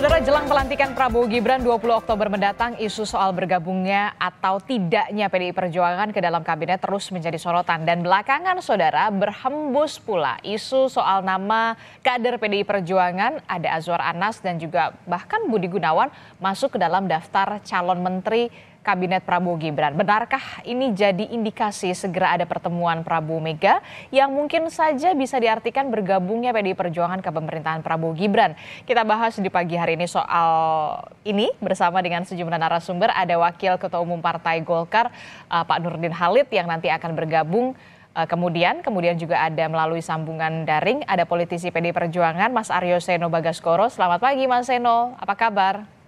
Saudara jelang pelantikan Prabowo Gibran 20 Oktober mendatang, isu soal bergabungnya atau tidaknya PDI Perjuangan ke dalam kabinet terus menjadi sorotan. Dan belakangan saudara berhembus pula isu soal nama kader PDI Perjuangan, ada Azwar Anas dan juga bahkan Budi Gunawan masuk ke dalam daftar calon menteri Kabinet Prabowo Gibran. Benarkah ini jadi indikasi segera ada pertemuan Prabowo Mega yang mungkin saja bisa diartikan bergabungnya PDI Perjuangan ke pemerintahan Prabowo Gibran? Kita bahas di pagi hari ini soal ini bersama dengan sejumlah narasumber. Ada Wakil Ketua Umum Partai Golkar eh, Pak Nurdin Halid yang nanti akan bergabung eh, kemudian kemudian juga ada melalui sambungan daring ada politisi PD Perjuangan Mas Aryo Seno Bagaskoro. Selamat pagi Mas Seno, apa kabar?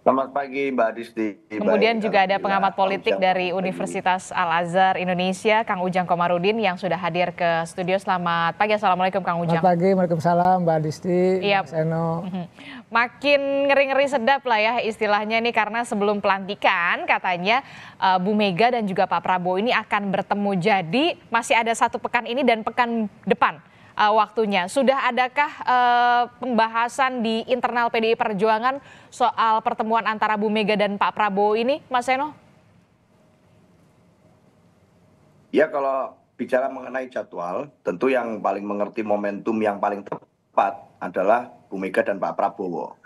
Selamat pagi Mbak Adisti. Kemudian Baik, juga ada pengamat politik dari Universitas Al-Azhar Indonesia, Kang Ujang Komarudin yang sudah hadir ke studio. Selamat pagi, Assalamualaikum Kang Ujang. Selamat pagi, Waalaikumsalam Mbak Adisti, yep. Iya. Mas Eno. Mhm. Makin ngeri-ngeri sedap lah ya istilahnya ini karena sebelum pelantikan katanya uh, Bu Mega dan juga Pak Prabowo ini akan bertemu. Jadi masih ada satu pekan ini dan pekan depan uh, waktunya. Sudah adakah uh, pembahasan di internal PDI Perjuangan soal pertemuan antara Bu Mega dan Pak Prabowo ini, Mas Seno? Ya kalau bicara mengenai jadwal, tentu yang paling mengerti momentum yang paling tepat adalah Bu Mega dan Pak Prabowo.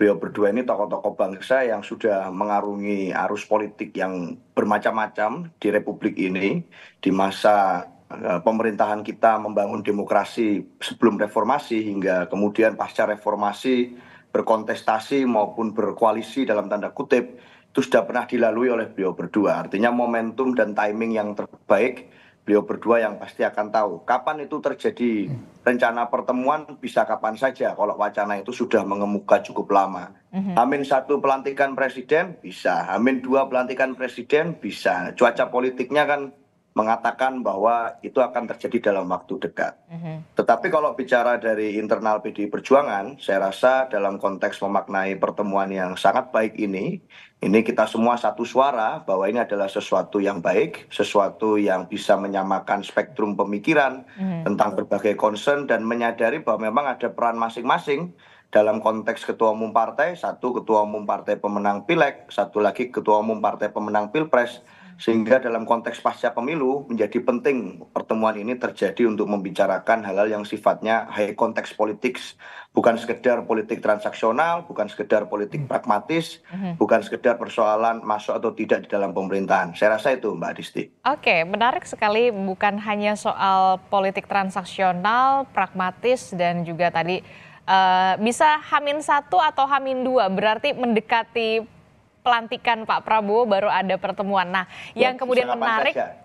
Beliau berdua ini tokoh-tokoh bangsa yang sudah mengarungi arus politik yang bermacam-macam di Republik ini di masa Eh, pemerintahan kita membangun demokrasi sebelum reformasi hingga kemudian pasca reformasi berkontestasi maupun berkoalisi dalam tanda kutip itu sudah pernah dilalui oleh beliau berdua. Artinya momentum dan timing yang terbaik beliau berdua yang pasti akan tahu kapan itu terjadi rencana pertemuan bisa kapan saja kalau wacana itu sudah mengemuka cukup lama. Mhm. Amin satu pelantikan presiden bisa, amin dua pelantikan presiden bisa. Cuaca politiknya kan mengatakan bahwa itu akan terjadi dalam waktu dekat. Mm-hmm. Tetapi kalau bicara dari internal PDI Perjuangan, saya rasa dalam konteks memaknai pertemuan yang sangat baik ini, ini kita semua satu suara bahwa ini adalah sesuatu yang baik, sesuatu yang bisa menyamakan spektrum pemikiran mm-hmm. tentang berbagai concern dan menyadari bahwa memang ada peran masing-masing dalam konteks ketua umum partai, satu ketua umum partai pemenang pileg, satu lagi ketua umum partai pemenang pilpres sehingga dalam konteks pasca pemilu menjadi penting pertemuan ini terjadi untuk membicarakan hal-hal yang sifatnya high konteks politik bukan sekedar politik transaksional bukan sekedar politik hmm. pragmatis hmm. bukan sekedar persoalan masuk atau tidak di dalam pemerintahan saya rasa itu Mbak Disti Oke menarik sekali bukan hanya soal politik transaksional pragmatis dan juga tadi uh, bisa hamin satu atau hamin dua berarti mendekati pelantikan Pak Prabowo baru ada pertemuan. Nah, ya, yang kemudian menarik, ya.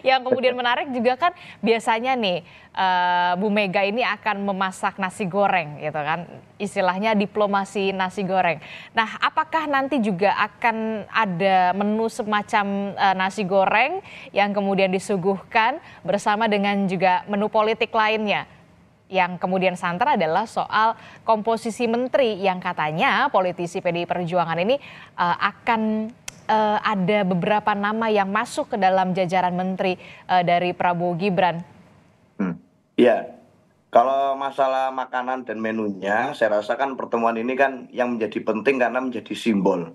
yang kemudian menarik juga kan biasanya nih uh, Bu Mega ini akan memasak nasi goreng, gitu kan? Istilahnya diplomasi nasi goreng. Nah, apakah nanti juga akan ada menu semacam uh, nasi goreng yang kemudian disuguhkan bersama dengan juga menu politik lainnya? yang kemudian santer adalah soal komposisi menteri yang katanya politisi PDI Perjuangan ini uh, akan uh, ada beberapa nama yang masuk ke dalam jajaran menteri uh, dari Prabowo Gibran. Iya, kalau masalah makanan dan menunya, saya rasa kan pertemuan ini kan yang menjadi penting karena menjadi simbol.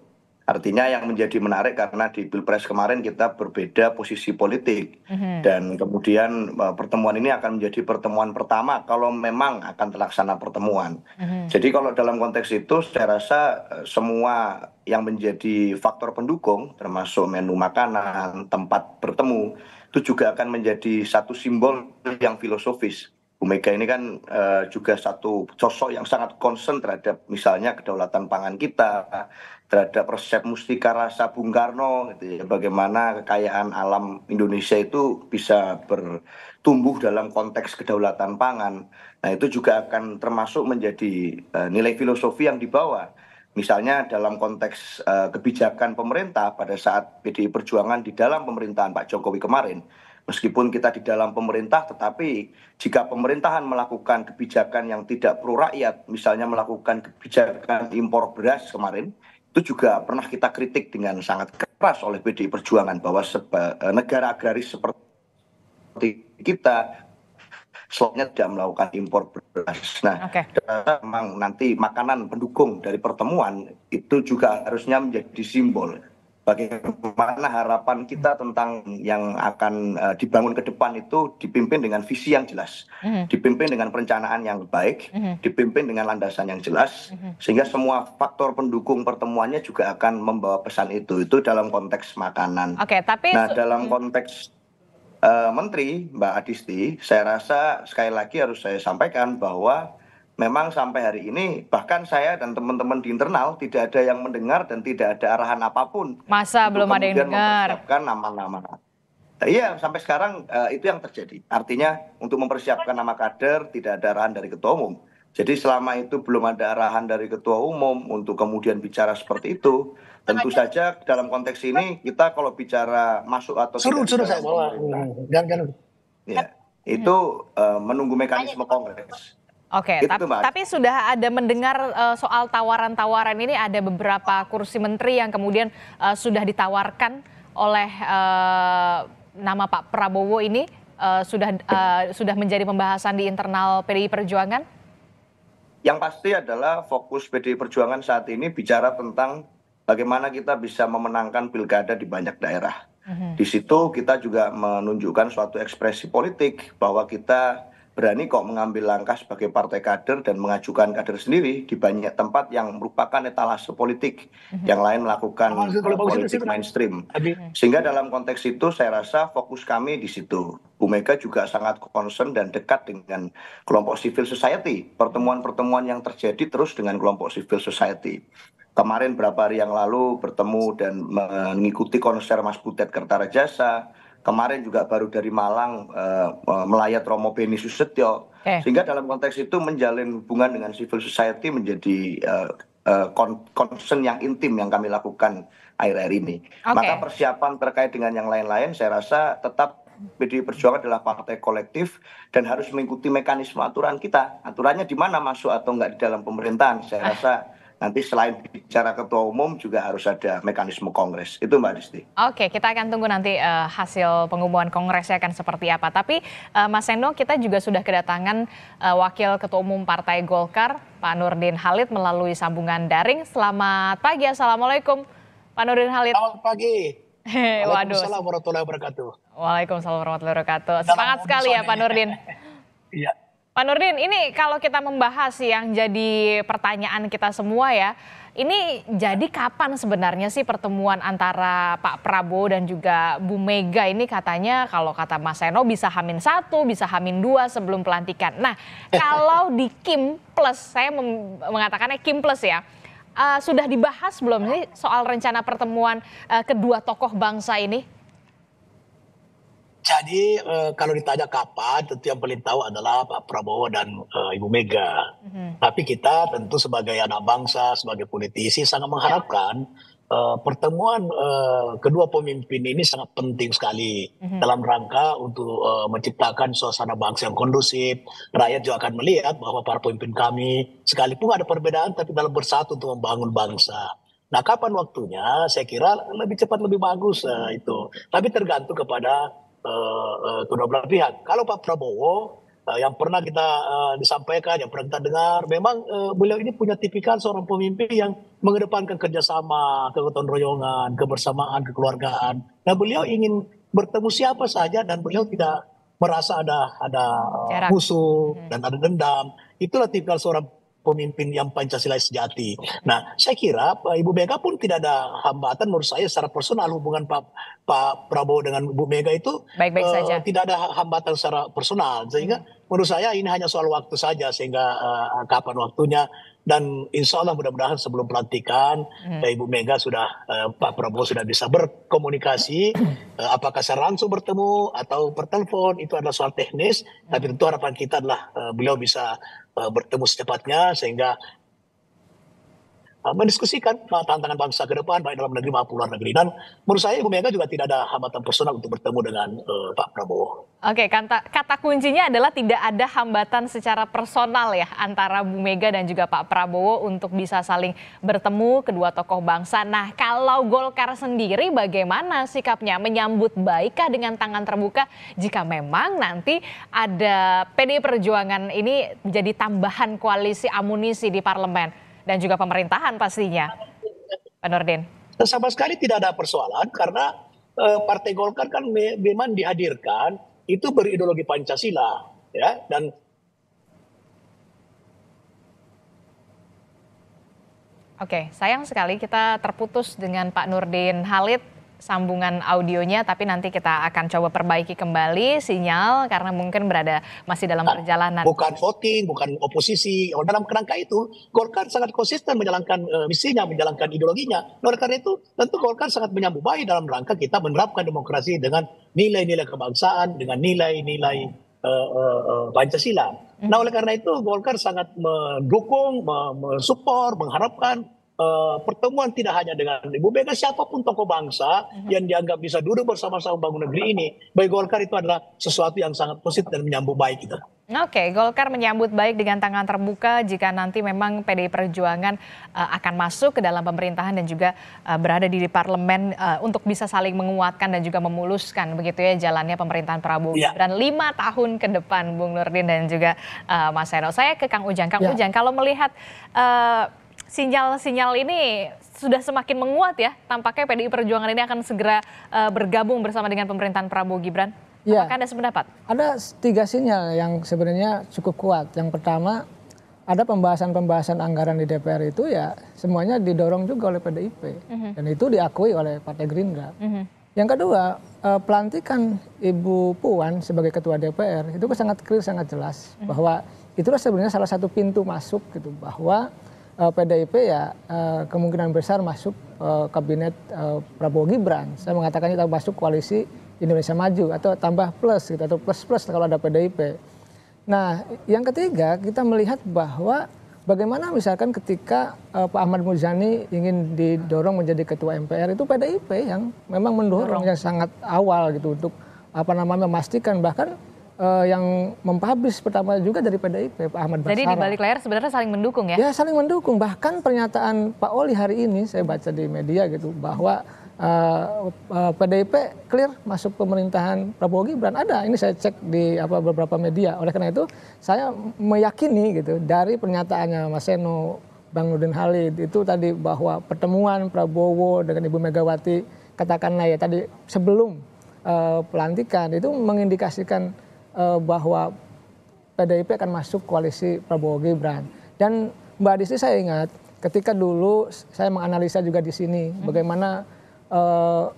Artinya yang menjadi menarik karena di Pilpres kemarin kita berbeda posisi politik mm-hmm. dan kemudian eh, pertemuan ini akan menjadi pertemuan pertama kalau memang akan terlaksana pertemuan. Mm-hmm. Jadi kalau dalam konteks itu saya rasa eh, semua yang menjadi faktor pendukung termasuk menu makanan, tempat bertemu itu juga akan menjadi satu simbol yang filosofis. Bu Mega ini kan e, juga satu sosok yang sangat concern terhadap misalnya kedaulatan pangan kita terhadap resep mustika rasa Bung Karno gitu ya bagaimana kekayaan alam Indonesia itu bisa bertumbuh dalam konteks kedaulatan pangan nah itu juga akan termasuk menjadi uh, nilai filosofi yang dibawa misalnya dalam konteks uh, kebijakan pemerintah pada saat PDI Perjuangan di dalam pemerintahan Pak Jokowi kemarin meskipun kita di dalam pemerintah tetapi jika pemerintahan melakukan kebijakan yang tidak pro rakyat misalnya melakukan kebijakan impor beras kemarin itu juga pernah kita kritik dengan sangat keras oleh PDI Perjuangan bahwa seba, eh, negara agraris seperti kita slotnya tidak melakukan impor beras. Nah, okay. memang nanti makanan pendukung dari pertemuan itu juga harusnya menjadi simbol bagaimana harapan kita tentang yang akan uh, dibangun ke depan itu dipimpin dengan visi yang jelas, mm-hmm. dipimpin dengan perencanaan yang baik, mm-hmm. dipimpin dengan landasan yang jelas, mm-hmm. sehingga semua faktor pendukung pertemuannya juga akan membawa pesan itu. Itu dalam konteks makanan. Oke, okay, tapi nah dalam hmm. konteks uh, menteri Mbak Adisti, saya rasa sekali lagi harus saya sampaikan bahwa memang sampai hari ini bahkan saya dan teman-teman di internal tidak ada yang mendengar dan tidak ada arahan apapun. Masa belum ada yang dengar. Mempersiapkan nama-nama. Nah, iya, sampai sekarang uh, itu yang terjadi. Artinya untuk mempersiapkan nama kader tidak ada arahan dari ketua umum. Jadi selama itu belum ada arahan dari ketua umum untuk kemudian bicara seperti itu. Tentu saja dalam konteks ini kita kalau bicara masuk atau suruh, tidak suruh saya bawa. Dan, Ya, itu uh, menunggu mekanisme kongres. Oke, okay, tapi, tapi sudah ada mendengar uh, soal tawaran-tawaran ini ada beberapa kursi menteri yang kemudian uh, sudah ditawarkan oleh uh, nama Pak Prabowo ini uh, sudah uh, sudah menjadi pembahasan di internal PDI Perjuangan. Yang pasti adalah fokus PDI Perjuangan saat ini bicara tentang bagaimana kita bisa memenangkan pilkada di banyak daerah. Mhm. Di situ kita juga menunjukkan suatu ekspresi politik bahwa kita berani kok mengambil langkah sebagai partai kader dan mengajukan kader sendiri di banyak tempat yang merupakan etalase politik mhm. yang lain melakukan oh, politik mainstream. Sehingga dalam konteks itu saya rasa fokus kami di situ. Bu Mega juga sangat concern dan dekat dengan kelompok civil society. Pertemuan-pertemuan yang terjadi terus dengan kelompok civil society kemarin berapa hari yang lalu bertemu dan mengikuti konser Mas Butet Kertarajasa kemarin juga baru dari Malang eh, eh, melayat Romo Beni Susetyo okay. Eh. sehingga dalam konteks itu menjalin hubungan dengan civil society menjadi concern yang intim yang kami lakukan akhir-akhir ini. Okay. Maka persiapan terkait dengan yang lain-lain saya rasa tetap PDI Perjuangan adalah partai kolektif dan harus mengikuti mekanisme aturan kita. Aturannya di mana masuk atau enggak di dalam pemerintahan. Saya rasa nanti selain bicara ketua umum juga harus ada mekanisme kongres. Itu Mbak Disti. Oke, kita akan tunggu nanti uh, hasil pengumuman kongresnya akan seperti apa. Tapi uh, Mas Seno, kita juga sudah kedatangan uh, Wakil Ketua Umum Partai Golkar, Pak Nurdin Halid melalui sambungan daring. Selamat pagi, Assalamualaikum Pak Nurdin Halid. Selamat pagi. Waduh. Waalaikumsalam warahmatullahi wabarakatuh. Waalaikumsalam warahmatullahi wabarakatuh. Semangat sekali ya Pak Nurdin. Iya. Pak Nurdin, ini kalau kita membahas yang jadi pertanyaan kita semua ya, ini jadi kapan sebenarnya sih pertemuan antara Pak Prabowo dan juga Bu Mega ini katanya kalau kata Mas Seno bisa hamin satu, bisa hamin dua sebelum pelantikan. Nah, kalau di Kim Plus, saya mengatakannya Kim Plus ya, uh, sudah dibahas belum sih soal rencana pertemuan uh, kedua tokoh bangsa ini? Jadi uh, kalau ditanya kapan, tentu yang paling tahu adalah Pak Prabowo dan uh, Ibu Mega. Mm-hmm. Tapi kita tentu sebagai anak bangsa, sebagai politisi sangat mengharapkan uh, pertemuan uh, kedua pemimpin ini sangat penting sekali mm-hmm. dalam rangka untuk uh, menciptakan suasana bangsa yang kondusif. Rakyat juga akan melihat bahwa para pemimpin kami sekalipun ada perbedaan, tapi dalam bersatu untuk membangun bangsa. Nah, kapan waktunya? Saya kira lebih cepat lebih bagus uh, itu. Tapi tergantung kepada Eh, eh, kedua belah pihak. Kalau Pak Prabowo uh, yang pernah kita uh, disampaikan, yang pernah kita dengar, memang uh, beliau ini punya tipikal seorang pemimpin yang mengedepankan kerjasama, kegotong royongan, kebersamaan, kekeluargaan. Nah, beliau ingin bertemu siapa saja dan beliau tidak merasa ada ada Jarak. musuh hmm. dan ada dendam. Itulah tipikal seorang pemimpin yang Pancasila sejati. Nah, saya kira Ibu Mega pun tidak ada hambatan menurut saya secara personal hubungan Pak Pak Prabowo dengan Ibu Mega itu Baik-baik uh, saja. tidak ada hambatan secara personal sehingga menurut saya ini hanya soal waktu saja sehingga uh, kapan waktunya dan insya Allah mudah-mudahan sebelum pelantikan hmm. Eh, Ibu Mega sudah uh, Pak Prabowo sudah bisa berkomunikasi uh, apakah secara langsung bertemu atau bertelepon itu adalah soal teknis hmm. tapi tentu harapan kita adalah uh, beliau bisa Eh, bertemu secepatnya sehingga Nah, mendiskusikan tantangan bangsa ke depan baik dalam negeri maupun luar negeri dan menurut saya Ibu Mega juga tidak ada hambatan personal untuk bertemu dengan uh, Pak Prabowo. Oke, kata, kata kuncinya adalah tidak ada hambatan secara personal ya antara Bu Mega dan juga Pak Prabowo untuk bisa saling bertemu kedua tokoh bangsa. Nah, kalau Golkar sendiri bagaimana sikapnya menyambut baikkah dengan tangan terbuka jika memang nanti ada PD Perjuangan ini menjadi tambahan koalisi amunisi di parlemen? dan juga pemerintahan pastinya, Pak Nurdin. Sama sekali tidak ada persoalan karena eh, Partai Golkar kan me memang dihadirkan itu berideologi Pancasila ya dan Oke, sayang sekali kita terputus dengan Pak Nurdin Halid sambungan audionya tapi nanti kita akan coba perbaiki kembali sinyal karena mungkin berada masih dalam perjalanan. Bukan voting, bukan oposisi. Oh, dalam kerangka itu Golkar sangat konsisten menjalankan eh, misinya, menjalankan ideologinya. Oleh karena itu tentu Golkar sangat menyambut baik dalam rangka kita menerapkan demokrasi dengan nilai-nilai kebangsaan, dengan nilai-nilai uh, Pancasila. Nah oleh karena itu Golkar sangat mendukung, mensupport, mengharapkan uh, pertemuan tidak hanya dengan Ibu Mega, siapapun tokoh bangsa mhm. yang dianggap bisa duduk bersama-sama bangun negeri ini, bagi Golkar itu adalah sesuatu yang sangat positif dan menyambut baik kita. Oke, Golkar menyambut baik dengan tangan terbuka jika nanti memang PDI Perjuangan uh, akan masuk ke dalam pemerintahan dan juga uh, berada di parlemen uh, untuk bisa saling menguatkan dan juga memuluskan begitu ya jalannya pemerintahan Prabowo ya. dan lima tahun ke depan, Bung Nurdin dan juga uh, Mas Eno. Saya ke Kang Ujang, Kang ya. Ujang kalau melihat uh, sinyal-sinyal ini sudah semakin menguat ya. Tampaknya PDI Perjuangan ini akan segera uh, bergabung bersama dengan pemerintahan Prabowo Gibran. Ya. Apakah Anda sependapat? Ada tiga sinyal yang sebenarnya cukup kuat. Yang pertama, ada pembahasan-pembahasan anggaran di DPR itu ya semuanya didorong juga oleh PDIP. Uh -huh. Dan itu diakui oleh Partai Gerindra. Uh mhm. -huh. Yang kedua, eh, pelantikan Ibu Puan sebagai Ketua DPR itu sangat clear, sangat jelas. Uh mhm. -huh. Bahwa itulah sebenarnya salah satu pintu masuk gitu. Bahwa PDIP eh, ya eh, kemungkinan besar masuk eh, kabinet Prabowo Gibran. Saya mengatakan kita masuk koalisi Indonesia Maju atau tambah plus gitu atau plus plus kalau ada PDIP. Nah, yang ketiga kita melihat bahwa bagaimana misalkan ketika uh, Pak Ahmad Muzani ingin didorong menjadi ketua MPR itu PDIP yang memang mendorong yang sangat awal gitu untuk apa namanya memastikan bahkan uh, yang mempublish pertama juga dari PDIP ya, Pak Ahmad Basara. Jadi di balik layar sebenarnya saling mendukung ya? Ya saling mendukung. Bahkan pernyataan Pak Oli hari ini saya baca di media gitu bahwa uh, eh, uh, eh, PDIP clear masuk pemerintahan Prabowo Gibran ada. Ini saya cek di apa beberapa media. Oleh karena itu saya meyakini gitu dari pernyataannya Mas Seno, Bang Nurdin Halid itu tadi bahwa pertemuan Prabowo dengan Ibu Megawati katakanlah ya tadi sebelum uh, pelantikan itu mengindikasikan uh, bahwa PDIP akan masuk koalisi Prabowo Gibran. Dan Mbak Adisti saya ingat ketika dulu saya menganalisa juga di sini hmm. bagaimana uh,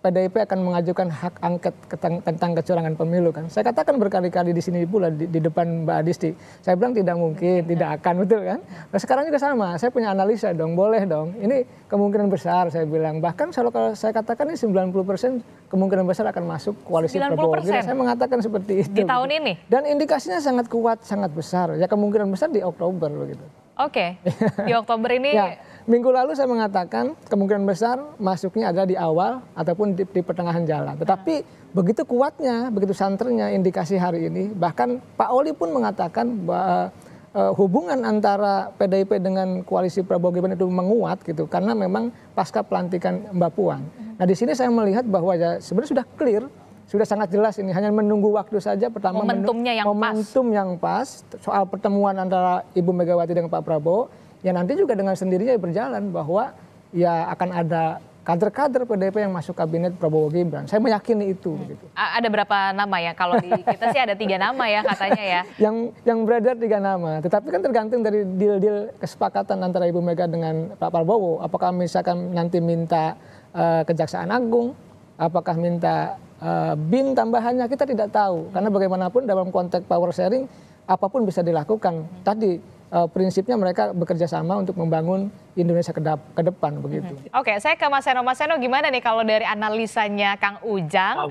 PDIP akan mengajukan hak angket tentang kecurangan pemilu kan. Saya katakan berkali-kali di sini pula di, di depan Mbak Adisti. Saya bilang tidak mungkin, iya. tidak akan betul kan. Nah, sekarang juga sama. Saya punya analisa dong, boleh dong. Ini kemungkinan besar saya bilang. Bahkan kalau saya katakan ini 90% kemungkinan besar akan masuk koalisi 90%. Prabowo. Jadi saya mengatakan seperti itu. Di gitu. tahun ini. Dan indikasinya sangat kuat, sangat besar. Ya kemungkinan besar di Oktober begitu. Oke, okay. di Oktober ini ya. Minggu lalu saya mengatakan kemungkinan besar masuknya ada di awal ataupun di, di pertengahan jalan. Tetapi hmm. begitu kuatnya, begitu santernya indikasi hari ini, bahkan Pak Oli pun mengatakan bahwa uh, hubungan antara PDIP dengan koalisi Prabowo Gibran itu menguat gitu karena memang pasca pelantikan Mbak Puan. Nah di sini saya melihat bahwa ya sebenarnya sudah clear sudah sangat jelas ini hanya menunggu waktu saja pertama momentumnya yang momentum pas. yang pas soal pertemuan antara Ibu Megawati dengan Pak Prabowo ya nanti juga dengan sendirinya berjalan bahwa ya akan ada kader-kader PDIP yang masuk kabinet Prabowo Gibran. Saya meyakini itu. Hmm. Gitu. Ada berapa nama ya? Kalau di kita sih ada tiga nama ya katanya ya. Yang yang beredar tiga nama. Tetapi kan tergantung dari deal-deal kesepakatan antara Ibu Mega dengan Pak Prabowo. Apakah misalkan nanti minta uh, Kejaksaan Agung? Apakah minta uh, BIN tambahannya? Kita tidak tahu. Karena bagaimanapun dalam konteks power sharing, apapun bisa dilakukan. Hmm. Tadi uh, prinsipnya mereka bekerja sama untuk membangun Indonesia ke, ke depan begitu. Hmm. Oke, okay, saya ke Mas Seno. Mas Seno gimana nih kalau dari analisanya Kang Ujang, oh.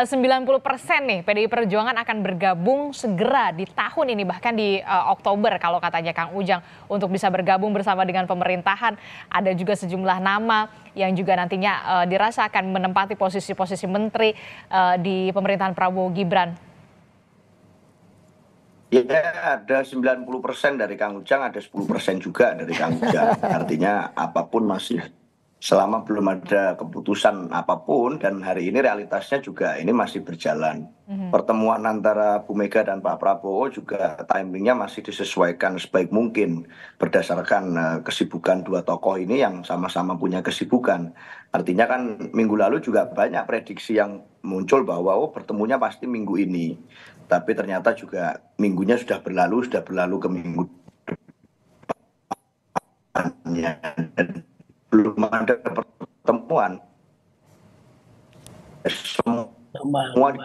Eh, 90 persen nih PDI Perjuangan akan bergabung segera di tahun ini bahkan di uh, Oktober kalau katanya Kang Ujang untuk bisa bergabung bersama dengan pemerintahan. Ada juga sejumlah nama yang juga nantinya uh, dirasa akan menempati posisi-posisi menteri uh, di pemerintahan Prabowo Gibran. Ya ada 90% dari Kang Ujang, ada 10% juga dari Kang Ujang. Artinya apapun masih selama belum ada keputusan apapun dan hari ini realitasnya juga ini masih berjalan. Mm-hmm. Pertemuan antara Bu Mega dan Pak Prabowo juga timingnya masih disesuaikan sebaik mungkin berdasarkan eh, kesibukan dua tokoh ini yang sama-sama punya kesibukan. Artinya kan minggu lalu juga banyak prediksi yang muncul bahwa oh pertemunya pasti minggu ini tapi ternyata juga minggunya sudah berlalu sudah berlalu ke minggu depannya dan belum ada pertemuan semua di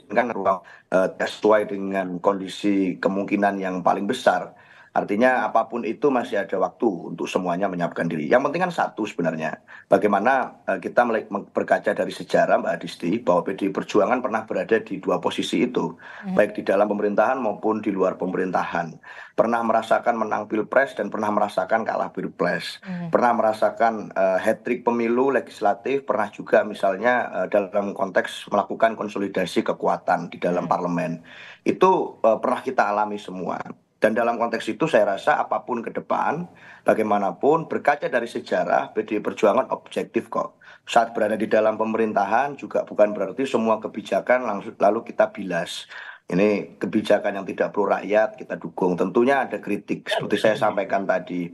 dalam ruang eh, tes sesuai dengan kondisi kemungkinan yang paling besar Artinya apapun itu masih ada waktu untuk semuanya menyiapkan diri. Yang penting kan satu sebenarnya. Bagaimana eh, kita berkaca dari sejarah Mbak Adisti bahwa PDI Perjuangan pernah berada di dua posisi itu. Hmm. Baik di dalam pemerintahan maupun di luar pemerintahan. Pernah merasakan menang Pilpres dan pernah merasakan kalah Pilpres. Hmm. Pernah merasakan uh, hat-trick pemilu legislatif, pernah juga misalnya uh, dalam konteks melakukan konsolidasi kekuatan di dalam hmm. parlemen. Itu uh, pernah kita alami semua dan dalam konteks itu saya rasa apapun ke depan bagaimanapun berkaca dari sejarah pdi perjuangan objektif kok saat berada di dalam pemerintahan juga bukan berarti semua kebijakan langsung lalu kita bilas ini kebijakan yang tidak perlu rakyat kita dukung tentunya ada kritik seperti saya sampaikan tadi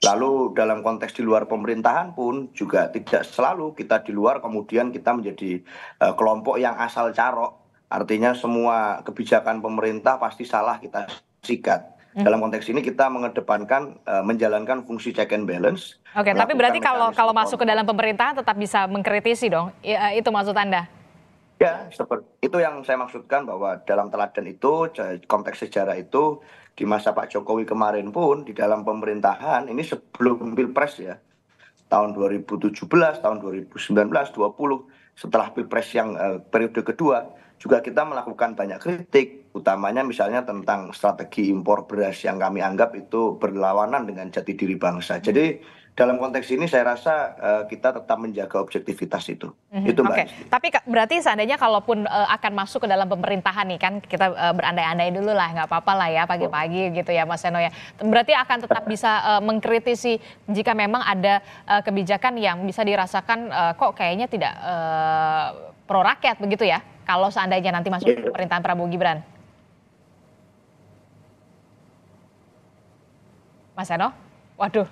lalu dalam konteks di luar pemerintahan pun juga tidak selalu kita di luar kemudian kita menjadi uh, kelompok yang asal carok artinya semua kebijakan pemerintah pasti salah kita sikat. Hmm. Dalam konteks ini kita mengedepankan uh, menjalankan fungsi check and balance. Oke, tapi berarti kalau kalau masuk ke dalam pemerintahan tetap bisa mengkritisi dong. uh, itu maksud Anda? Ya, seperti itu yang saya maksudkan bahwa dalam teladan itu konteks sejarah itu di masa Pak Jokowi kemarin pun di dalam pemerintahan ini sebelum Pilpres ya. Tahun 2017, tahun 2019, 20 setelah Pilpres yang uh, periode kedua juga kita melakukan banyak kritik utamanya misalnya tentang strategi impor beras yang kami anggap itu berlawanan dengan jati diri bangsa. Hmm. Jadi dalam konteks ini saya rasa uh, kita tetap menjaga objektivitas itu. hmm Itu Mbak. Okay. Tapi berarti seandainya kalaupun uh, akan masuk ke dalam pemerintahan nih kan kita uh, berandai-andai dulu lah nggak apa-apa lah ya pagi-pagi gitu ya Mas Seno ya. Berarti akan tetap bisa uh, mengkritisi jika memang ada uh, kebijakan yang bisa dirasakan uh, kok kayaknya tidak uh, pro rakyat begitu ya kalau seandainya nanti masuk ke iya. pemerintahan Prabowo Gibran. Mas Eno? Waduh.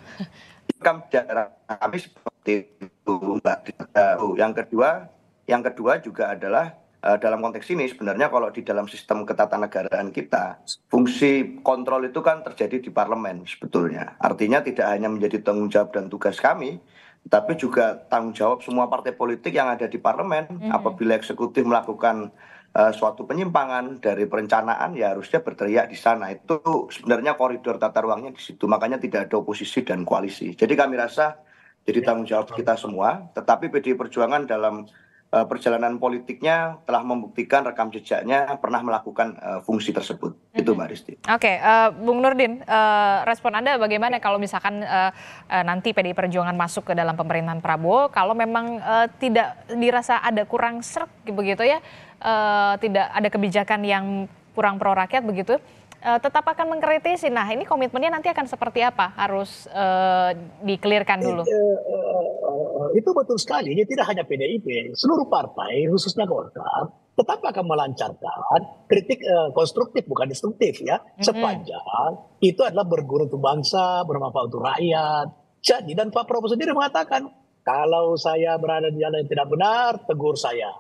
Rekam jarak kami seperti itu, Mbak. Oh, yang kedua, yang kedua juga adalah eh, dalam konteks ini sebenarnya kalau di dalam sistem ketatanegaraan kita fungsi kontrol itu kan terjadi di parlemen sebetulnya artinya tidak hanya menjadi tanggung jawab dan tugas kami tapi juga tanggung jawab semua partai politik yang ada di parlemen mm -hmm. apabila eksekutif melakukan Eh, suatu penyimpangan dari perencanaan ya harusnya berteriak di sana itu sebenarnya koridor tata ruangnya di situ makanya tidak ada oposisi dan koalisi jadi kami rasa jadi ya, tanggung jawab kita semua tetapi PDI Perjuangan dalam Eh, perjalanan politiknya telah membuktikan rekam jejaknya pernah melakukan uh, fungsi tersebut. Mm -hmm. Itu Mbak Risti. Oke, okay. uh, eh, Bung Nurdin, uh, respon Anda bagaimana kalau misalkan uh, uh, nanti PDI Perjuangan masuk ke dalam pemerintahan Prabowo, kalau memang uh, tidak dirasa ada kurang serk begitu ya, uh, tidak ada kebijakan yang kurang pro rakyat begitu, uh, tetap akan mengkritisi. Nah, ini komitmennya nanti akan seperti apa? Harus uh, dikelirkan dulu. Itu, uh, eh, itu betul sekali. Ini tidak hanya PDIP, seluruh partai, khususnya Golkar, tetap akan melancarkan kritik uh, konstruktif bukan destruktif ya, mm-hmm. sepanjang itu adalah berguru untuk bangsa, bermanfaat untuk rakyat. Jadi dan Pak Prabowo sendiri mengatakan kalau saya berada di jalan yang tidak benar, tegur saya.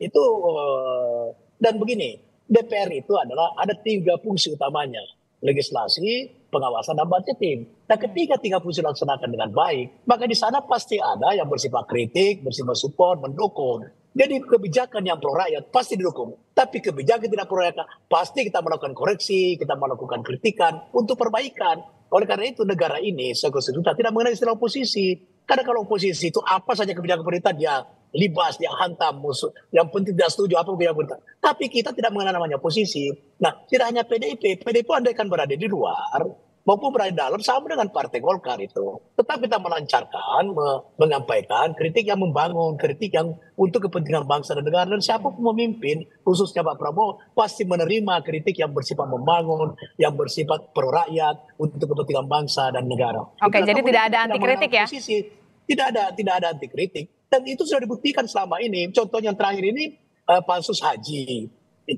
Itu uh, dan begini, DPR itu adalah ada tiga fungsi utamanya. Legislasi, pengawasan, dan budgeting. Nah ketika tiga fungsi dilaksanakan dengan baik, maka di sana pasti ada yang bersifat kritik, bersifat support, mendukung. Jadi kebijakan yang pro rakyat pasti didukung. Tapi kebijakan tidak pro rakyat pasti kita melakukan koreksi, kita melakukan kritikan untuk perbaikan. Oleh karena itu negara ini sekolah tidak mengenai istilah oposisi. Karena kalau oposisi itu apa saja kebijakan pemerintah dia libas, dia hantam musuh. Yang penting tidak setuju apa kebijakan pemerintah. Tapi kita tidak mengenal namanya oposisi. Nah, tidak hanya PDIP, PDIP andaikan berada di luar, maupun berada dalam sama dengan Partai Golkar itu. Tetap kita melancarkan, me menyampaikan kritik yang membangun, kritik yang untuk kepentingan bangsa dan negara. Dan pun memimpin, khususnya Pak Prabowo, pasti menerima kritik yang bersifat membangun, yang bersifat pro rakyat, untuk kepentingan bangsa dan negara. Oke, jadi tidak ada anti kritik ya? Posisi. Tidak ada, tidak ada anti kritik. Dan itu sudah dibuktikan selama ini. Contohnya yang terakhir ini, uh, pansus haji.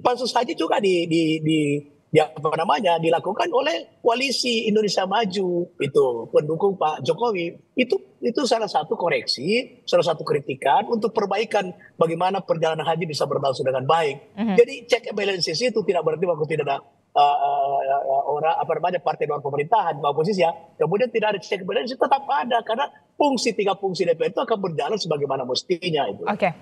Pansus haji juga di, di, di ya apa namanya dilakukan oleh koalisi Indonesia Maju itu pendukung Pak Jokowi itu itu salah satu koreksi salah satu kritikan untuk perbaikan bagaimana perjalanan haji bisa berlangsung dengan baik mm -hmm. jadi check and balances itu tidak berarti waktu tidak ada uh, uh, orang apa namanya partai luar pemerintahan oposisi ya kemudian tidak ada check and balances tetap ada karena fungsi tiga fungsi DPR itu akan berjalan sebagaimana mestinya itu. Oke. Okay.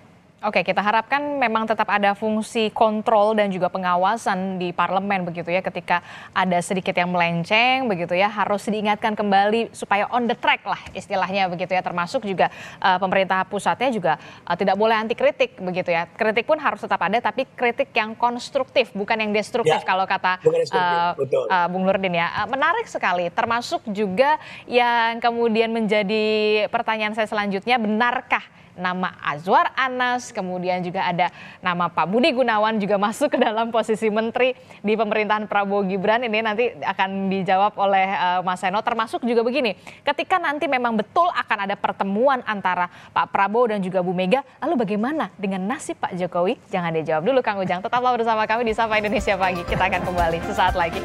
Oke, kita harapkan memang tetap ada fungsi kontrol dan juga pengawasan di parlemen begitu ya ketika ada sedikit yang melenceng begitu ya harus diingatkan kembali supaya on the track lah istilahnya begitu ya termasuk juga uh, pemerintah pusatnya juga uh, tidak boleh anti kritik begitu ya. Kritik pun harus tetap ada tapi kritik yang konstruktif bukan yang destruktif ya, kalau kata uh, uh, Bung Nurdin ya. Uh, menarik sekali termasuk juga yang kemudian menjadi pertanyaan saya selanjutnya benarkah nama Azwar Anas, kemudian juga ada nama Pak Budi Gunawan juga masuk ke dalam posisi menteri di pemerintahan Prabowo Gibran. Ini nanti akan dijawab oleh uh, Mas Seno termasuk juga begini. Ketika nanti memang betul akan ada pertemuan antara Pak Prabowo dan juga Bu Mega, lalu bagaimana dengan nasib Pak Jokowi? Jangan dijawab dulu Kang Ujang. Tetaplah bersama kami di Sapa Indonesia Pagi. Kita akan kembali sesaat lagi.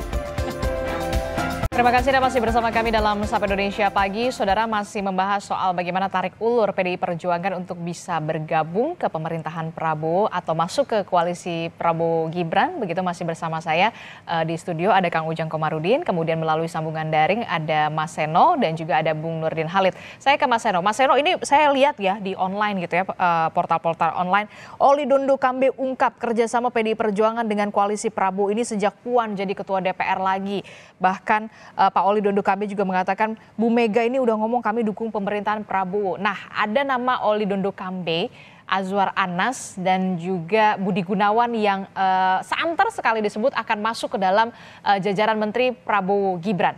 Terima kasih Anda masih bersama kami dalam Sapa Indonesia Pagi. Saudara masih membahas soal bagaimana tarik ulur PDI Perjuangan untuk bisa bergabung ke pemerintahan Prabowo atau masuk ke koalisi Prabowo Gibran. Begitu masih bersama saya eh, di studio ada Kang Ujang Komarudin, kemudian melalui sambungan daring ada Mas Seno dan juga ada Bung Nurdin Halid. Saya ke Mas Seno. Mas Seno ini saya lihat ya di online gitu ya, eh, portal-portal online. Oli Dondo Kambe ungkap kerjasama PDI Perjuangan dengan koalisi Prabowo ini sejak Puan jadi ketua DPR lagi. Bahkan uh, Pak Oli Dondo Kambe juga mengatakan Bu Mega ini udah ngomong kami dukung pemerintahan Prabowo. Nah, ada nama Oli Dondo Kambe, Azwar Anas dan juga Budi Gunawan yang uh, santer sekali disebut akan masuk ke dalam uh, jajaran Menteri Prabowo Gibran.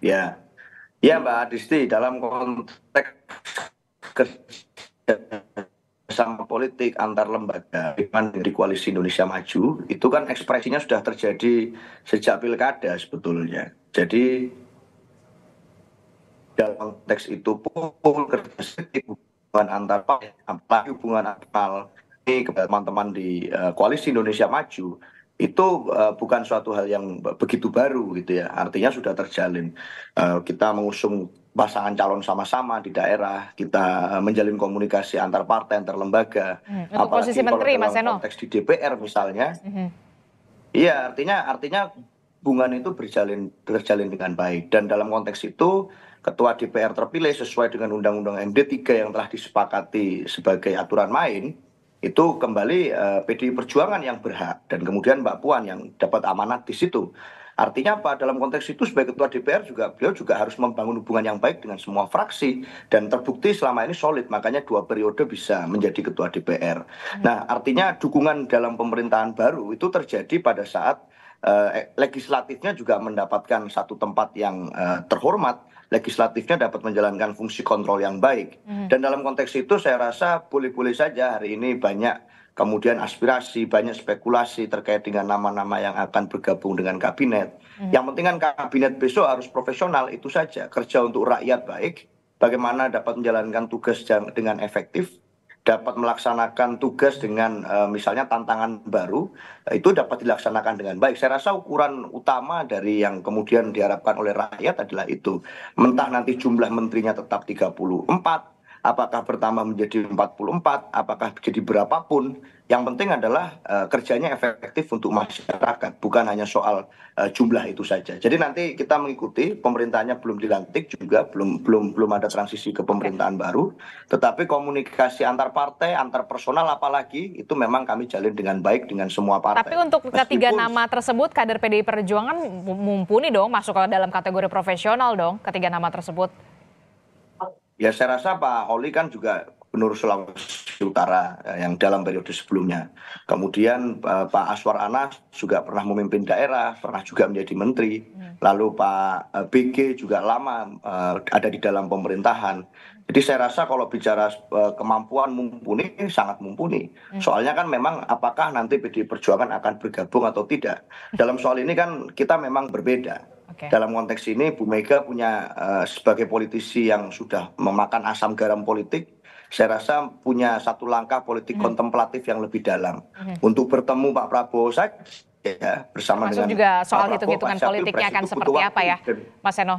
Ya. Ya, Mbak Adisti dalam konteks kerjasama politik antar lembaga dari koalisi Indonesia Maju itu kan ekspresinya sudah terjadi sejak pilkada sebetulnya. Jadi dalam konteks itu pun kerjasama hubungan antar apalagi hubungan antar ini kepada teman-teman di uh, koalisi Indonesia Maju itu uh, bukan suatu hal yang begitu baru gitu ya artinya sudah terjalin uh, kita mengusung pasangan calon sama-sama di daerah, kita eh, menjalin komunikasi antar partai, antar lembaga. Hmm, untuk posisi menteri, Mas Eno. Konteks di DPR misalnya. Hmm. Iya, hmm. artinya artinya hubungan itu berjalin berjalin dengan baik dan dalam konteks itu ketua DPR terpilih sesuai dengan undang-undang MD3 yang telah disepakati sebagai aturan main itu kembali uh, eh, PDI Perjuangan yang berhak dan kemudian Mbak Puan yang dapat amanat di situ. Artinya apa? Dalam konteks itu sebagai ketua DPR juga beliau juga harus membangun hubungan yang baik dengan semua fraksi dan terbukti selama ini solid. Makanya dua periode bisa menjadi ketua DPR. Hmm. Nah, artinya dukungan dalam pemerintahan baru itu terjadi pada saat uh, legislatifnya juga mendapatkan satu tempat yang uh, terhormat legislatifnya dapat menjalankan fungsi kontrol yang baik. Hmm. Dan dalam konteks itu saya rasa boleh-boleh saja hari ini banyak kemudian aspirasi banyak spekulasi terkait dengan nama nama yang akan bergabung dengan kabinet hmm. yang penting kan kabinet besok harus profesional itu saja kerja untuk rakyat baik bagaimana dapat menjalankan tugas dengan efektif dapat melaksanakan tugas dengan eh, misalnya tantangan baru eh, itu dapat dilaksanakan dengan baik. Saya rasa ukuran utama dari yang kemudian diharapkan oleh rakyat adalah itu. Mentah nanti jumlah menterinya tetap 34 apakah bertambah menjadi 44 apakah jadi berapapun yang penting adalah uh, kerjanya efektif untuk masyarakat bukan hanya soal uh, jumlah itu saja jadi nanti kita mengikuti pemerintahnya belum dilantik juga belum belum belum ada transisi ke pemerintahan baru tetapi komunikasi antar partai antar personal apalagi itu memang kami jalin dengan baik dengan semua partai tapi untuk Meskipun, ketiga nama tersebut kader PDI Perjuangan mumpuni dong masuk ke dalam kategori profesional dong ketiga nama tersebut ya saya rasa Pak Oli kan juga Gubernur Sulawesi Utara eh, yang dalam periode sebelumnya. Kemudian eh, Pak Aswar Anas juga pernah memimpin daerah, pernah juga menjadi menteri. Hmm. Lalu Pak eh, BG juga lama ada di dalam pemerintahan. Jadi saya rasa kalau bicara kemampuan mumpuni sangat mumpuni. Hmm. Soalnya kan memang apakah nanti PD Perjuangan akan bergabung atau tidak. Dalam soal ini kan kita memang berbeda dalam konteks ini bu mega punya eh, sebagai politisi yang sudah memakan asam garam politik saya rasa punya satu langkah politik hmm. kontemplatif yang lebih dalam hmm. untuk bertemu Pak Prabowo saya ya bersama Masuk dengan juga soal hitung-hitungan politiknya akan seperti apa ya Mas Eno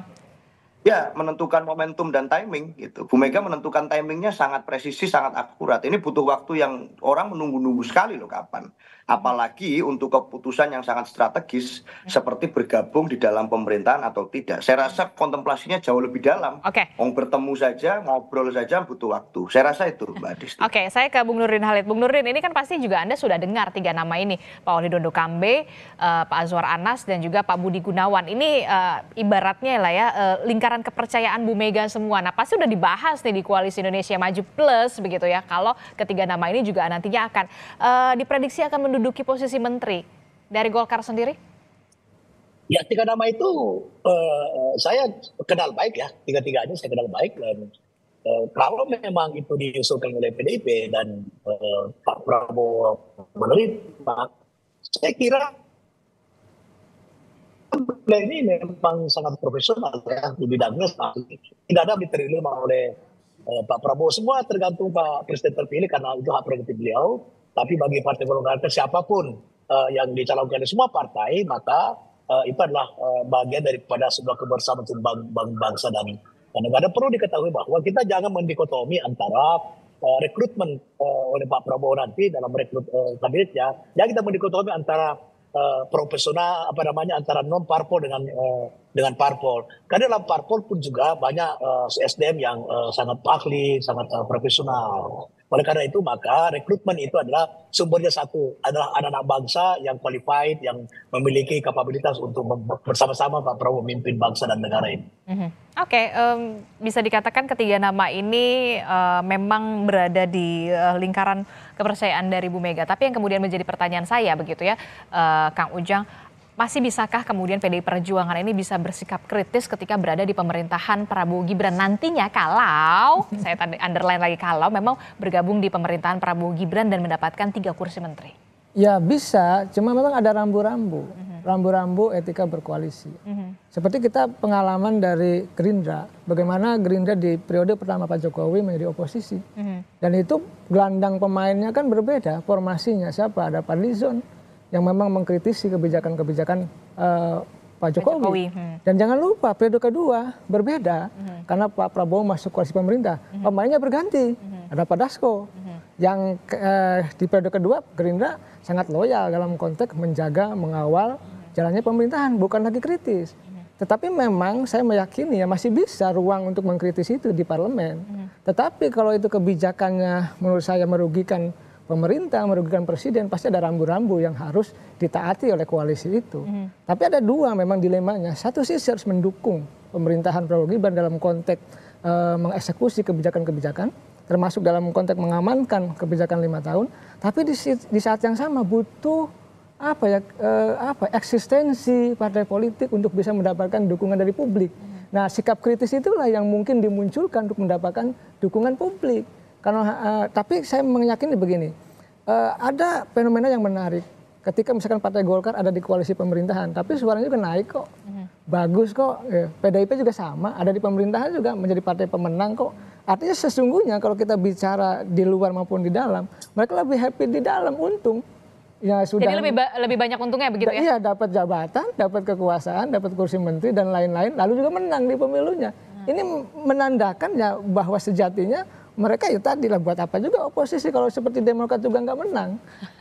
Ya, menentukan momentum dan timing gitu. Bu Mega menentukan timingnya sangat presisi, sangat akurat. Ini butuh waktu yang orang menunggu-nunggu sekali loh kapan apalagi untuk keputusan yang sangat strategis ya. seperti bergabung di dalam pemerintahan atau tidak. Saya rasa kontemplasinya jauh lebih dalam. Oke. Okay. Mau bertemu saja, ngobrol saja butuh waktu. Saya rasa itu, Mbak Oke, okay, saya ke Bung Nurdin Halid. Bung Nurdin, ini kan pasti juga Anda sudah dengar tiga nama ini, Pak Oli Dondo Kambe, uh, Pak Azwar Anas dan juga Pak Budi Gunawan. Ini uh, ibaratnya lah ya uh, lingkaran kepercayaan Bu Mega semua. Nah, pasti sudah dibahas nih di Koalisi Indonesia Maju Plus begitu ya. Kalau ketiga nama ini juga nantinya akan uh, diprediksi akan menduduki menduduki posisi menteri dari Golkar sendiri? Ya tiga nama itu uh, saya kenal baik ya tiga-tiganya saya kenal baik dan uh, kalau memang itu diusulkan oleh PDIP dan uh, Pak Prabowo menerima, saya kira ini memang sangat profesional ya di bidangnya tidak ada diterima oleh uh, Pak Prabowo semua tergantung Pak Presiden terpilih karena itu hak prerogatif beliau tapi bagi Partai Golongan Karya siapapun uh, yang dicalonkan dari semua partai, maka uh, itu adalah uh, bagian daripada sebuah kebersamaan bang, bang, bangsa dan negara. Perlu diketahui bahwa kita jangan mendikotomi antara uh, rekrutmen uh, oleh Pak Prabowo nanti dalam rekrut uh, kabinetnya, jangan kita mendikotomi antara uh, profesional apa namanya antara non parpol dengan uh, dengan parpol. Karena dalam parpol pun juga banyak uh, SDM yang uh, sangat ahli, sangat uh, profesional. Oleh karena itu maka rekrutmen itu adalah sumbernya satu adalah anak-anak bangsa yang qualified yang memiliki kapabilitas untuk bersama-sama Pak Prabowo memimpin bangsa dan negara ini. Mm -hmm. Oke, okay, um, bisa dikatakan ketiga nama ini uh, memang berada di uh, lingkaran kepercayaan dari Bu Mega. Tapi yang kemudian menjadi pertanyaan saya begitu ya, uh, Kang Ujang, masih bisakah kemudian PDI Perjuangan ini bisa bersikap kritis ketika berada di pemerintahan Prabowo Gibran nantinya kalau saya tadi underline lagi kalau memang bergabung di pemerintahan Prabowo Gibran dan mendapatkan tiga kursi menteri? Ya bisa, cuma memang ada rambu-rambu, mhm. rambu-rambu etika berkoalisi. Mhm. Seperti kita pengalaman dari Gerindra, bagaimana Gerindra di periode pertama Pak Jokowi menjadi oposisi, mhm. dan itu gelandang pemainnya kan berbeda, formasinya siapa ada pak Lison, yang memang mengkritisi kebijakan-kebijakan uh, Pak Jokowi. Pak Jokowi. Hmm. Dan jangan lupa periode kedua berbeda hmm. karena Pak Prabowo masuk koalisi pemerintah, hmm. pemainnya berganti. Hmm. Ada Pak Dasko hmm. yang eh, di periode kedua Gerindra sangat loyal dalam konteks menjaga, mengawal jalannya pemerintahan, bukan lagi kritis. Hmm. Tetapi memang saya meyakini ya masih bisa ruang untuk mengkritisi itu di parlemen. Hmm. Tetapi kalau itu kebijakannya menurut saya merugikan pemerintah merugikan presiden pasti ada rambu-rambu yang harus ditaati oleh koalisi itu. Mm. Tapi ada dua memang dilemanya. Satu sisi harus mendukung pemerintahan Prabowo Gibran dalam konteks e, mengeksekusi kebijakan-kebijakan, termasuk dalam konteks mengamankan kebijakan lima tahun. Tapi di, di saat yang sama butuh apa ya e, apa eksistensi partai politik untuk bisa mendapatkan dukungan dari publik. Mhm. Nah, sikap kritis itulah yang mungkin dimunculkan untuk mendapatkan dukungan publik. Karena uh, tapi saya meyakini begini, uh, ada fenomena yang menarik. Ketika misalkan Partai Golkar ada di koalisi pemerintahan, tapi suaranya juga naik kok, mhm. bagus kok. Ya. PDIP juga sama, ada di pemerintahan juga menjadi partai pemenang kok. Artinya sesungguhnya kalau kita bicara di luar maupun di dalam, mereka lebih happy di dalam, untung ya sudah. Jadi lebih ba lebih banyak untungnya begitu ya? Iya, dapat jabatan, dapat kekuasaan, dapat kursi menteri dan lain-lain, lalu juga menang di pemilunya. Hmm. Ini menandakan ya bahwa sejatinya mereka ya tadi lah buat apa juga oposisi kalau seperti Demokrat juga nggak menang,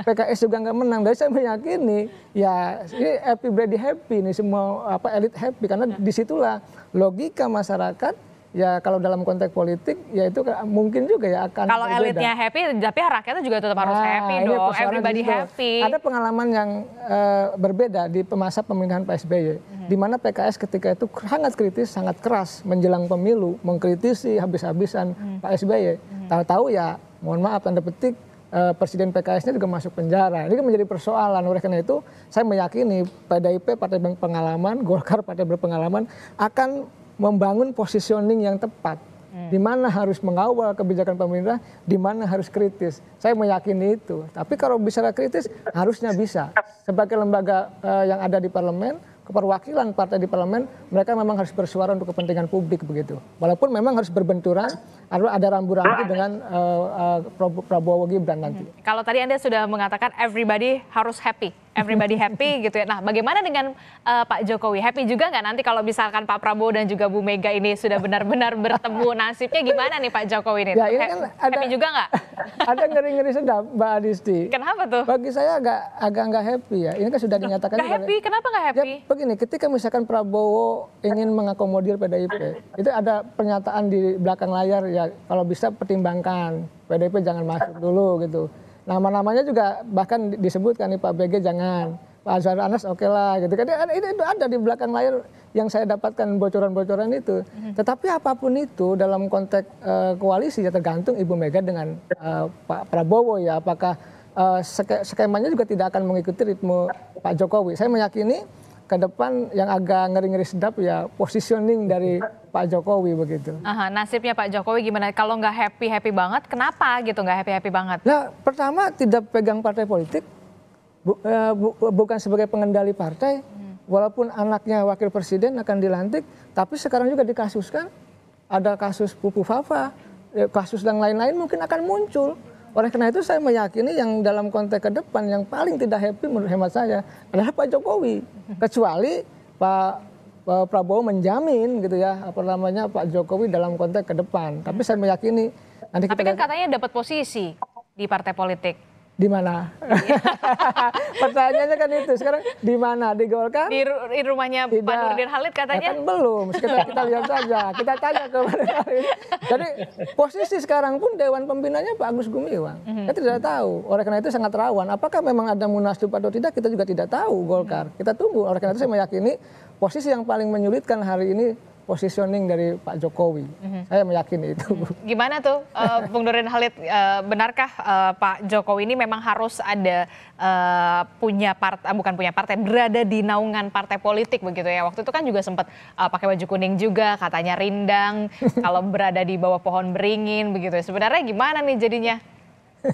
PKS juga nggak menang. Dari saya meyakini ya ini everybody happy nih semua apa elit happy karena ya. disitulah logika masyarakat ya kalau dalam konteks politik ya itu mungkin juga ya akan kalau elitnya happy tapi rakyatnya juga tetap harus ya, happy dong everybody juga. happy ada pengalaman yang uh, berbeda di masa pemerintahan Pak SBY hmm. di mana PKS ketika itu sangat kritis sangat keras menjelang pemilu mengkritisi habis-habisan hmm. Pak SBY hmm. tahu-tahu ya mohon maaf tanda petik eh, Presiden PKS-nya juga masuk penjara. Ini kan menjadi persoalan. Oleh karena itu, saya meyakini PDIP partai berpengalaman, Golkar partai berpengalaman akan membangun positioning yang tepat. Hmm. Di mana harus mengawal kebijakan pemerintah, di mana harus kritis. Saya meyakini itu. Tapi kalau bicara kritis, harusnya bisa. Sebagai lembaga eh, yang ada di parlemen, keperwakilan partai di parlemen, mereka memang harus bersuara untuk kepentingan publik begitu. Walaupun memang harus berbenturan ada rambu-rambu dengan uh, uh, Prabowo Gibran nanti. Hmm. Kalau tadi Anda sudah mengatakan everybody harus happy, everybody happy gitu ya. Nah, bagaimana dengan uh, Pak Jokowi? Happy juga nggak nanti kalau misalkan Pak Prabowo dan juga Bu Mega ini sudah benar-benar bertemu nasibnya gimana nih Pak Jokowi ini? Ya, ini kan happy ada, happy juga nggak? Ada ngeri-ngeri sedap, Mbak Adisti. Kenapa tuh? Bagi saya agak agak nggak happy ya. Ini kan sudah dinyatakan. Nggak happy? Kenapa nggak ya, happy? Ya, begini, ketika misalkan Prabowo ingin mengakomodir PDIP, itu ada pernyataan di belakang layar ya ya kalau bisa pertimbangkan PDP jangan masuk dulu gitu nama-namanya juga bahkan disebutkan nih Pak BG jangan Pak Azhar Anas oke okay lah gitu kan, kan itu, itu ada di belakang layar yang saya dapatkan bocoran-bocoran itu mm-hmm. tetapi apapun itu dalam konteks uh, koalisi ya tergantung Ibu Mega dengan uh, Pak Prabowo ya apakah uh, skemanya juga tidak akan mengikuti ritme Pak Jokowi saya meyakini ke depan yang agak ngeri-ngeri sedap ya positioning dari Pak Jokowi begitu. Aha, nasibnya Pak Jokowi gimana? Kalau nggak happy happy banget, kenapa gitu nggak happy happy banget? Nah, pertama tidak pegang partai politik, bu, eh, bu, bukan sebagai pengendali partai. Hmm. Walaupun anaknya wakil presiden akan dilantik, tapi sekarang juga dikasuskan ada kasus Pupu Fafa, eh, kasus yang lain-lain mungkin akan muncul. Oleh karena itu saya meyakini yang dalam konteks ke depan yang paling tidak happy menurut hemat saya adalah Pak Jokowi. Kecuali Pak Prabowo menjamin gitu ya apa namanya Pak Jokowi dalam konteks ke depan. Tapi saya meyakini nanti Tapi kan katanya dapat posisi di partai politik di mana? Iya. Pertanyaannya kan itu. Sekarang di mana? Di Golkar? Di, ru di rumahnya Tidak. Pak Nurdin Halid katanya? Ya kan belum. Kita, kita lihat saja. Kita tanya ke Pak Jadi posisi sekarang pun Dewan Pembinanya Pak Agus Gumiwang. Mm -hmm. Kita tidak tahu. Oleh karena itu sangat rawan. Apakah memang ada munaslup atau tidak? Kita juga tidak tahu Golkar. Mhm. Kita tunggu. Oleh karena itu saya meyakini posisi yang paling menyulitkan hari ini positioning dari Pak Jokowi. Mm-hmm. Saya meyakini itu. Mhm. Gimana tuh, uh, Bung Dorin Halid, uh, benarkah uh, Pak Jokowi ini memang harus ada uh, punya partai, bukan punya partai, berada di naungan partai politik begitu ya? Waktu itu kan juga sempat uh, pakai baju kuning juga, katanya rindang, kalau berada di bawah pohon beringin begitu. Ya. Sebenarnya gimana nih jadinya?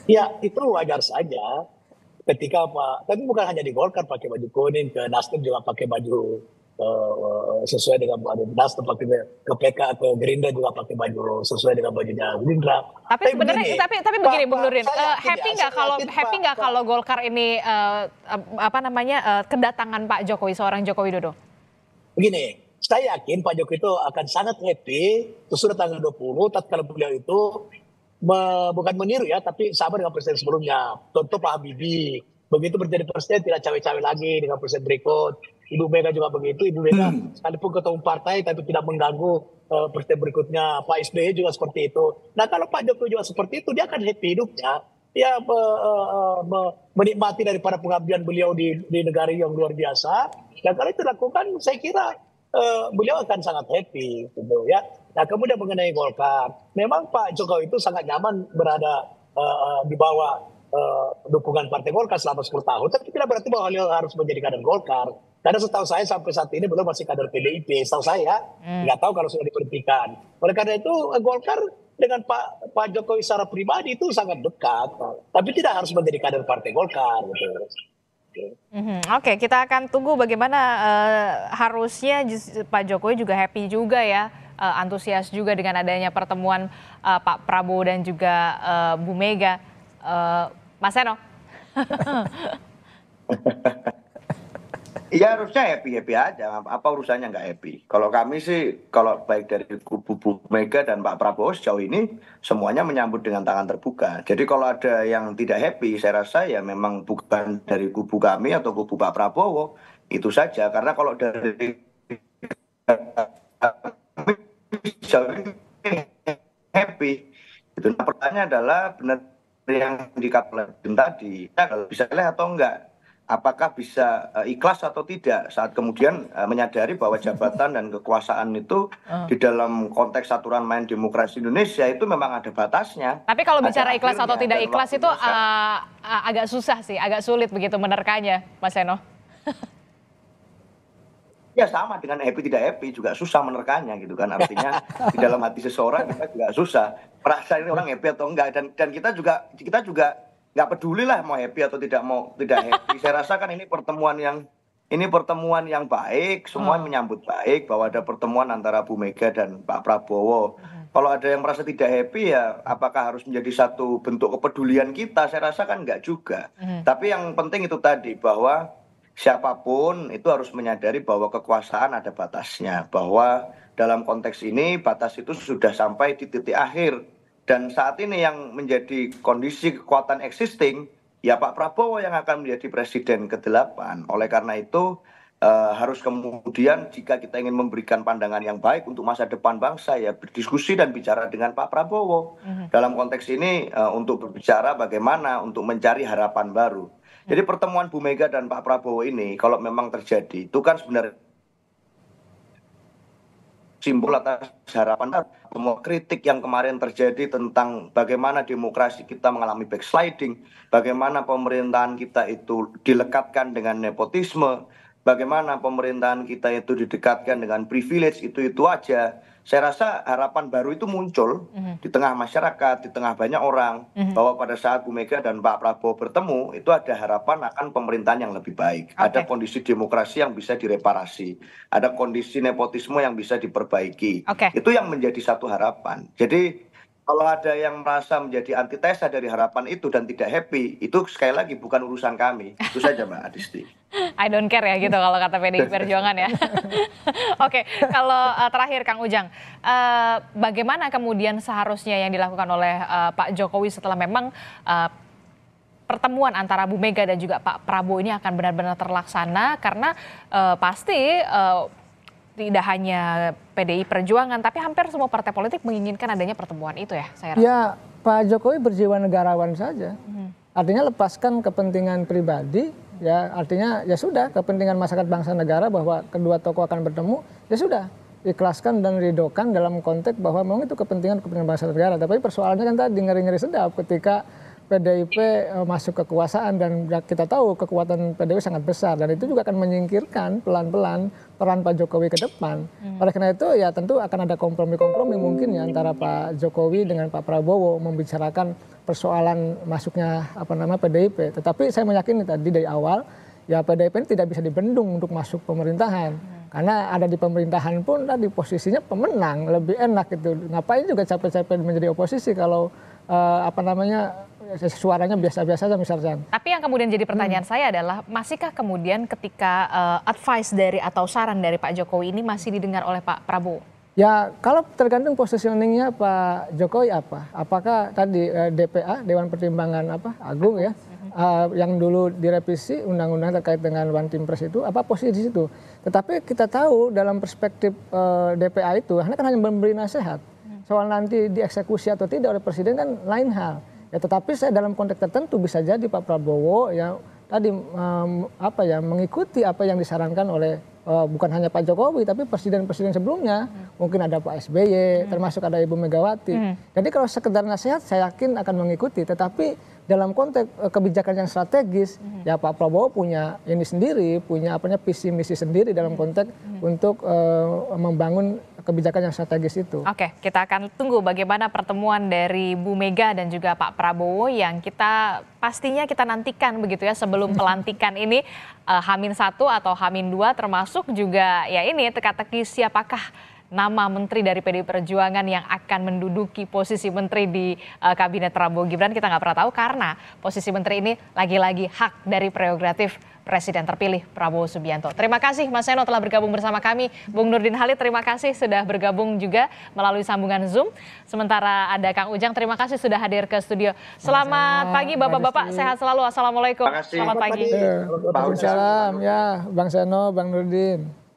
Ya itu wajar saja ketika Pak, tapi bukan hanya di Golkar pakai baju kuning, ke Nasdem juga pakai baju Eh, sesuai dengan Pak tempat pakai ke PK atau Gerindra juga pakai baju sesuai dengan bajunya Gerindra. Tapi, tapi sebenarnya begini, tapi tapi begini Bung Nurin, uh, eh, happy ya, nggak kalau happy nggak kalau Golkar ini uh, apa namanya uh, kedatangan Pak Jokowi seorang Jokowi Widodo? Begini, saya yakin Pak Jokowi itu akan sangat happy sudah tanggal 20 tatkala beliau itu me, bukan meniru ya tapi sama dengan presiden sebelumnya. Contoh Pak Habibie begitu menjadi presiden tidak cawe-cawe lagi dengan presiden berikut Ibu Mega juga begitu. Ibu Mega hmm. sekalipun ketua umum partai tapi tidak mengganggu uh, eh, presiden berikutnya. Pak SBY juga seperti itu. Nah kalau Pak Jokowi juga seperti itu, dia akan happy hidupnya. Dia uh, uh, me, menikmati daripada pengabdian beliau di, di negara yang luar biasa. Dan nah, kalau itu dilakukan, saya kira uh, beliau akan sangat happy gitu ya. Nah kemudian mengenai Golkar, memang Pak Jokowi itu sangat nyaman berada uh, di bawah uh, dukungan Partai Golkar selama 10 tahun, tapi tidak berarti bahwa beliau harus menjadi kader Golkar. Karena setahu saya sampai saat ini belum masih kader PDIP, setahu saya hmm. tahu kalau sudah diperhentikan. Oleh karena itu eh, Golkar dengan Pak Pak Jokowi secara pribadi itu sangat dekat, tapi tidak harus menjadi kader Partai Golkar. Gitu. Mm-hmm. Oke, okay, kita akan tunggu bagaimana uh, harusnya Pak Jokowi juga happy juga ya, uh, antusias juga dengan adanya pertemuan uh, Pak Prabowo dan juga uh, Bu Mega. Eh, Mas Eno, Iya harusnya happy happy aja. Apa urusannya nggak happy? Kalau kami sih, kalau baik dari kubu Bu Mega dan Pak Prabowo sejauh ini semuanya menyambut dengan tangan terbuka. Jadi kalau ada yang tidak happy, saya rasa ya memang bukan dari kubu kami atau kubu Pak Prabowo itu saja. Karena kalau dari kami sejauh ini happy, itu pertanyaannya adalah benar yang dikatakan tadi bisa lihat atau enggak apakah bisa uh, ikhlas atau tidak saat kemudian uh, menyadari bahwa jabatan dan kekuasaan itu uh. di dalam konteks aturan main demokrasi Indonesia itu memang ada batasnya. Tapi kalau bicara ikhlas atau tidak ikhlas itu uh, agak susah sih, agak sulit begitu menerkanya, Mas Eno. ya sama dengan happy tidak happy juga susah menerkanya gitu kan artinya di dalam hati seseorang kita juga susah perasaan ini orang happy atau enggak dan dan kita juga kita juga nggak peduli lah mau happy atau tidak mau tidak happy saya rasakan ini pertemuan yang ini pertemuan yang baik, semua hmm. menyambut baik bahwa ada pertemuan antara Bu Mega dan Pak Prabowo. Hmm. Kalau ada yang merasa tidak happy ya apakah harus menjadi satu bentuk kepedulian kita? Saya rasa kan enggak juga. Hmm. Tapi yang penting itu tadi bahwa siapapun itu harus menyadari bahwa kekuasaan ada batasnya, bahwa dalam konteks ini batas itu sudah sampai di titik akhir. Dan saat ini yang menjadi kondisi kekuatan existing, ya Pak Prabowo yang akan menjadi presiden ke-8. Oleh karena itu, eh, harus kemudian jika kita ingin memberikan pandangan yang baik untuk masa depan bangsa, ya berdiskusi dan bicara dengan Pak Prabowo. Mm -hmm. Dalam konteks ini, eh, untuk berbicara bagaimana untuk mencari harapan baru jadi hmm. pertemuan bu mega dan pak prabowo ini kalau memang terjadi itu kan sebenarnya simbol atas harapan semua kritik yang kemarin terjadi tentang bagaimana demokrasi kita mengalami backsliding, bagaimana pemerintahan kita itu dilekatkan dengan nepotisme, bagaimana pemerintahan kita itu didekatkan dengan privilege itu itu aja saya rasa harapan baru itu muncul mhm. di tengah masyarakat, di tengah banyak orang mhm. bahwa pada saat Bu Mega dan Pak Prabowo bertemu itu ada harapan akan pemerintahan yang lebih baik, okay. ada kondisi demokrasi yang bisa direparasi, ada kondisi nepotisme yang bisa diperbaiki. Okay. Itu yang menjadi satu harapan. Jadi kalau ada yang merasa menjadi antitesa dari harapan itu dan tidak happy, itu sekali lagi bukan urusan kami. Itu saja Mbak Adisti. I don't care ya gitu kalau kata PDI Perjuangan ya. Oke, okay, kalau uh, terakhir Kang Ujang, uh, bagaimana kemudian seharusnya yang dilakukan oleh uh, Pak Jokowi setelah memang uh, pertemuan antara Bu Mega dan juga Pak Prabowo ini akan benar-benar terlaksana karena uh, pasti uh, tidak hanya PDI Perjuangan, tapi hampir semua partai politik menginginkan adanya pertemuan itu ya, saya rasa. Ya, Pak Jokowi berjiwa negarawan saja. Mhm. Artinya lepaskan kepentingan pribadi, ya artinya ya sudah kepentingan masyarakat bangsa negara bahwa kedua tokoh akan bertemu, ya sudah ikhlaskan dan ridokan dalam konteks bahwa memang itu kepentingan kepentingan bangsa negara. Tapi persoalannya kan tadi ngeri-ngeri sedap ketika PDIP eh, masuk kekuasaan dan ya, kita tahu kekuatan PDIP sangat besar dan itu juga akan menyingkirkan pelan-pelan peran Pak Jokowi ke depan. Hmm. Oleh karena itu ya tentu akan ada kompromi-kompromi mungkin ya antara Pak Jokowi dengan Pak Prabowo membicarakan persoalan masuknya apa nama PDIP. Tetapi saya meyakini tadi dari awal ya PDIP ini tidak bisa dibendung untuk masuk pemerintahan. Hmm. Karena ada di pemerintahan pun tadi posisinya pemenang lebih enak gitu. Ngapain juga capek-capek menjadi oposisi kalau Eh, apa namanya eh, suaranya biasa-biasa saja misalkan. Tapi yang kemudian jadi pertanyaan hmm. saya adalah masihkah kemudian ketika uh, advice dari atau saran dari Pak Jokowi ini masih didengar oleh Pak Prabowo? Ya kalau tergantung positioningnya Pak Jokowi apa? Apakah tadi uh, DPA Dewan Pertimbangan apa Agung ya uh, yang dulu direvisi undang-undang terkait dengan one team press itu apa posisi di situ? Tetapi kita tahu dalam perspektif uh, DPA itu karena kan hanya memberi nasihat soal nanti dieksekusi atau tidak oleh presiden kan lain hal ya tetapi saya dalam konteks tertentu bisa jadi Pak Prabowo ya tadi um, apa ya mengikuti apa yang disarankan oleh uh, bukan hanya Pak Jokowi tapi presiden-presiden sebelumnya hmm. mungkin ada Pak SBY hmm. termasuk ada Ibu Megawati hmm. jadi kalau sekedar nasihat saya yakin akan mengikuti tetapi dalam konteks eh, kebijakan yang strategis hmm ya Pak Prabowo punya ini sendiri punya apanya visi misi sendiri dalam mhm. konteks hmm untuk uh, membangun kebijakan yang strategis itu. Oke, kita akan tunggu bagaimana pertemuan dari Bu Mega dan juga Pak Prabowo yang kita pastinya kita nantikan begitu ya sebelum pelantikan ini uh, Hamin 1 atau Hamin 2 termasuk juga ya ini teka-teki siapakah nama menteri dari PDI Perjuangan yang akan menduduki posisi menteri di uh, kabinet Prabowo Gibran kita nggak pernah tahu karena posisi menteri ini lagi-lagi hak dari prerogatif Presiden terpilih Prabowo Subianto. Terima kasih Mas Seno telah bergabung bersama kami. Bung Nurdin Halid terima kasih sudah bergabung juga melalui sambungan Zoom. Sementara ada Kang Ujang terima kasih sudah hadir ke studio. Selamat pagi Bapak-bapak, sehat selalu. Assalamualaikum. Selamat pagi. Selamat iya. Waalaikumsalam ya Bang Seno, Bang Nurdin.